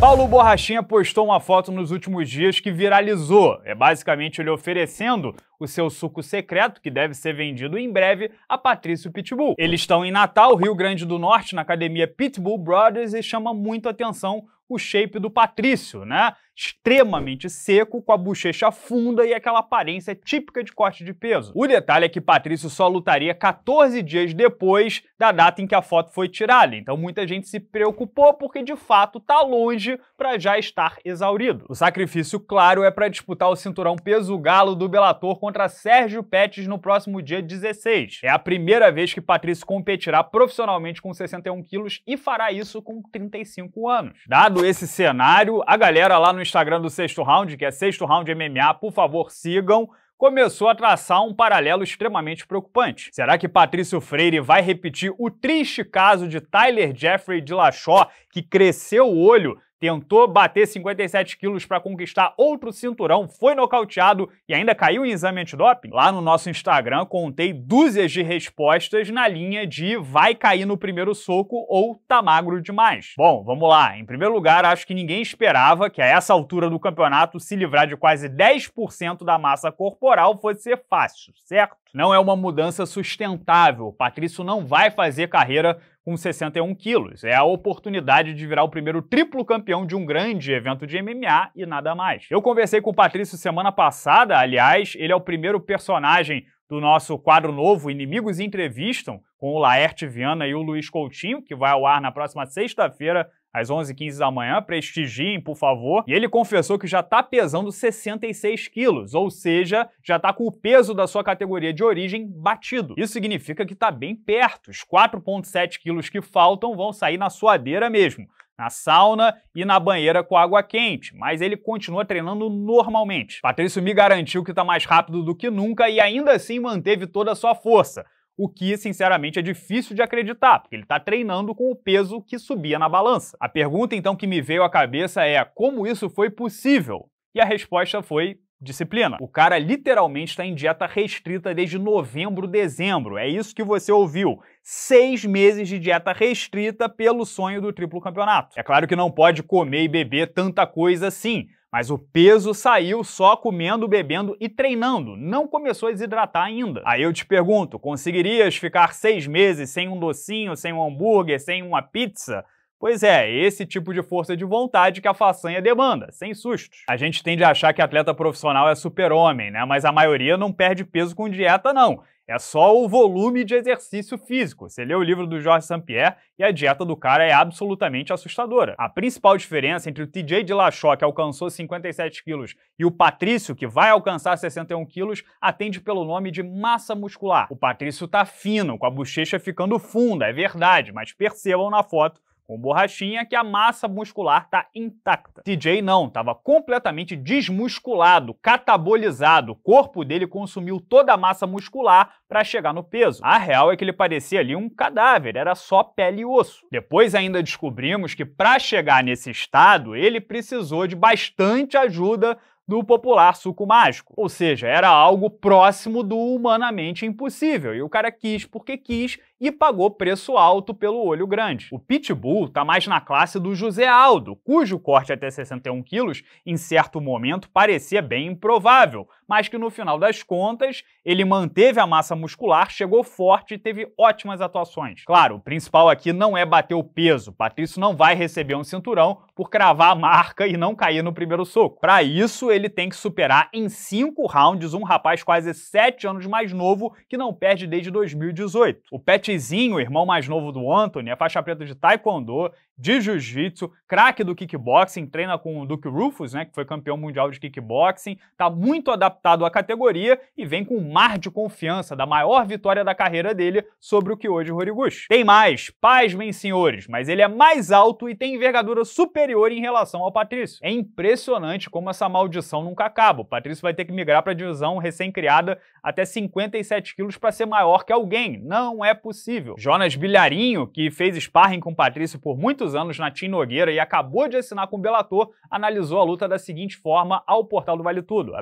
Paulo Borrachinha postou uma foto nos últimos dias que viralizou. É basicamente ele oferecendo o seu suco secreto, que deve ser vendido em breve, a Patrício Pitbull. Eles estão em Natal, Rio Grande do Norte, na academia Pitbull Brothers, e chama muito atenção o shape do Patrício, né? extremamente seco, com a bochecha funda e aquela aparência típica de corte de peso. O detalhe é que Patrício só lutaria 14 dias depois da data em que a foto foi tirada, então muita gente se preocupou porque de fato tá longe para já estar exaurido. O sacrifício, claro, é para disputar o cinturão peso galo do Bellator contra Sérgio Pettis no próximo dia 16. É a primeira vez que Patrício competirá profissionalmente com 61 quilos e fará isso com 35 anos. Dado esse cenário, a galera lá no Instagram do Sexto Round, que é Sexto Round MMA, por favor sigam, começou a traçar um paralelo extremamente preocupante. Será que Patrício Freire vai repetir o triste caso de Tyler Jeffrey de Lachó, que cresceu o olho tentou bater 57 quilos para conquistar outro cinturão, foi nocauteado e ainda caiu em exame antidoping? Lá no nosso Instagram contei dúzias de respostas na linha de vai cair no primeiro soco ou tá magro demais. Bom, vamos lá. Em primeiro lugar, acho que ninguém esperava que a essa altura do campeonato se livrar de quase 10% da massa corporal fosse ser fácil, certo? Não é uma mudança sustentável. O Patrício não vai fazer carreira com 61 quilos. É a oportunidade de virar o primeiro triplo campeão de um grande evento de MMA e nada mais. Eu conversei com o Patrício semana passada, aliás, ele é o primeiro personagem do nosso quadro novo Inimigos Entrevistam, com o Laerte Viana e o Luiz Coutinho, que vai ao ar na próxima sexta-feira às 11h15 da manhã, prestigiem, por favor. E ele confessou que já está pesando 66 quilos, ou seja, já está com o peso da sua categoria de origem batido. Isso significa que está bem perto. Os 4,7 quilos que faltam vão sair na suadeira mesmo na sauna e na banheira com água quente, mas ele continua treinando normalmente. Patrício me garantiu que está mais rápido do que nunca e ainda assim manteve toda a sua força o que, sinceramente, é difícil de acreditar, porque ele está treinando com o peso que subia na balança. A pergunta, então, que me veio à cabeça é como isso foi possível? E a resposta foi disciplina. O cara literalmente está em dieta restrita desde novembro, dezembro. É isso que você ouviu. Seis meses de dieta restrita pelo sonho do triplo campeonato. É claro que não pode comer e beber tanta coisa assim, mas o peso saiu só comendo, bebendo e treinando, não começou a desidratar ainda. Aí eu te pergunto, conseguirias ficar seis meses sem um docinho, sem um hambúrguer, sem uma pizza? Pois é, esse tipo de força de vontade que a façanha demanda, sem sustos. A gente tende a achar que atleta profissional é super-homem, né? Mas a maioria não perde peso com dieta, não. É só o volume de exercício físico. Você lê o livro do Jorge St-Pierre e a dieta do cara é absolutamente assustadora. A principal diferença entre o TJ de Lachó, que alcançou 57 quilos, e o Patrício, que vai alcançar 61 quilos, atende pelo nome de massa muscular. O Patrício tá fino, com a bochecha ficando funda, é verdade, mas percebam na foto com borrachinha que a massa muscular está intacta. TJ não, estava completamente desmusculado, catabolizado. O corpo dele consumiu toda a massa muscular para chegar no peso. A real é que ele parecia ali um cadáver, era só pele e osso. Depois ainda descobrimos que para chegar nesse estado, ele precisou de bastante ajuda do popular suco mágico. Ou seja, era algo próximo do humanamente impossível. E o cara quis porque quis e pagou preço alto pelo olho grande. O Pitbull está mais na classe do José Aldo, cujo corte até 61 quilos, em certo momento, parecia bem improvável, mas que no final das contas ele manteve a massa muscular, chegou forte e teve ótimas atuações. Claro, o principal aqui não é bater o peso, Patrício não vai receber um cinturão por cravar a marca e não cair no primeiro soco. Para isso, ele tem que superar em cinco rounds um rapaz quase 7 anos mais novo que não perde desde 2018. O Pat Tizinho, irmão mais novo do Anthony, é faixa preta de taekwondo, de jiu-jitsu, craque do kickboxing, treina com o Duke Rufus, né, que foi campeão mundial de kickboxing, tá muito adaptado à categoria e vem com um mar de confiança da maior vitória da carreira dele sobre o que hoje Horiguchi. Tem mais, pasmem senhores, mas ele é mais alto e tem envergadura superior em relação ao Patrício. É impressionante como essa maldição nunca acaba. O Patrício vai ter que migrar para a divisão recém-criada até 57 quilos para ser maior que alguém. Não é possível possível. Jonas Bilharinho, que fez sparring com Patrício por muitos anos na Tim Nogueira e acabou de assinar com o Bellator, analisou a luta da seguinte forma ao portal do Vale Tudo,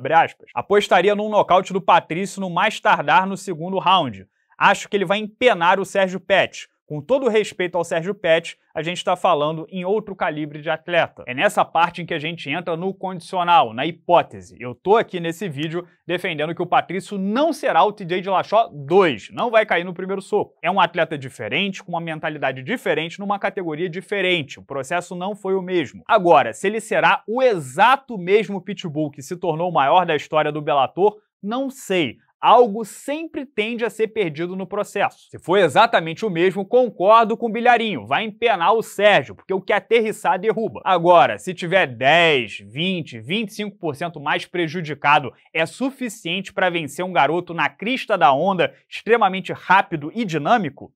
Apostaria num nocaute do Patrício no mais tardar no segundo round. Acho que ele vai empenar o Sérgio Pet. Com todo respeito ao Sérgio Pet, a gente está falando em outro calibre de atleta. É nessa parte em que a gente entra no condicional, na hipótese. Eu tô aqui nesse vídeo defendendo que o Patrício não será o TJ de Lachó 2, não vai cair no primeiro soco. É um atleta diferente, com uma mentalidade diferente, numa categoria diferente. O processo não foi o mesmo. Agora, se ele será o exato mesmo Pitbull que se tornou o maior da história do Bellator, não sei, algo sempre tende a ser perdido no processo. Se foi exatamente o mesmo, concordo com o Bilharinho, vai empenar o Sérgio, porque o que aterrissar derruba. Agora, se tiver 10, 20, 25% mais prejudicado, é suficiente para vencer um garoto na crista da onda, extremamente rápido e dinâmico?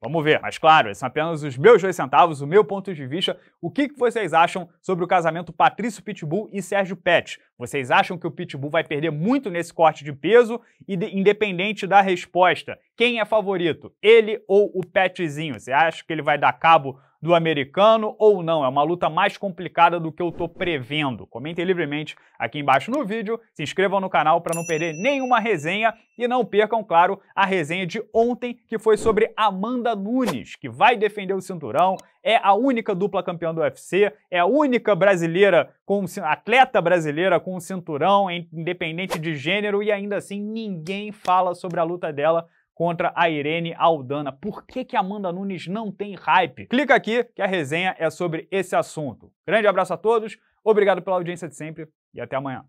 Vamos ver, mas claro, esses são apenas os meus dois centavos, o meu ponto de vista. O que vocês acham sobre o casamento Patrício Pitbull e Sérgio Pet? Vocês acham que o Pitbull vai perder muito nesse corte de peso? E de, independente da resposta, quem é favorito? Ele ou o Petzinho? Você acha que ele vai dar cabo do americano ou não. É uma luta mais complicada do que eu tô prevendo. Comentem livremente aqui embaixo no vídeo, se inscrevam no canal para não perder nenhuma resenha e não percam, claro, a resenha de ontem que foi sobre Amanda Nunes, que vai defender o cinturão, é a única dupla campeã do UFC, é a única brasileira com atleta brasileira com cinturão independente de gênero e ainda assim ninguém fala sobre a luta dela contra a Irene Aldana. Por que, que Amanda Nunes não tem hype? Clica aqui que a resenha é sobre esse assunto. Grande abraço a todos, obrigado pela audiência de sempre e até amanhã.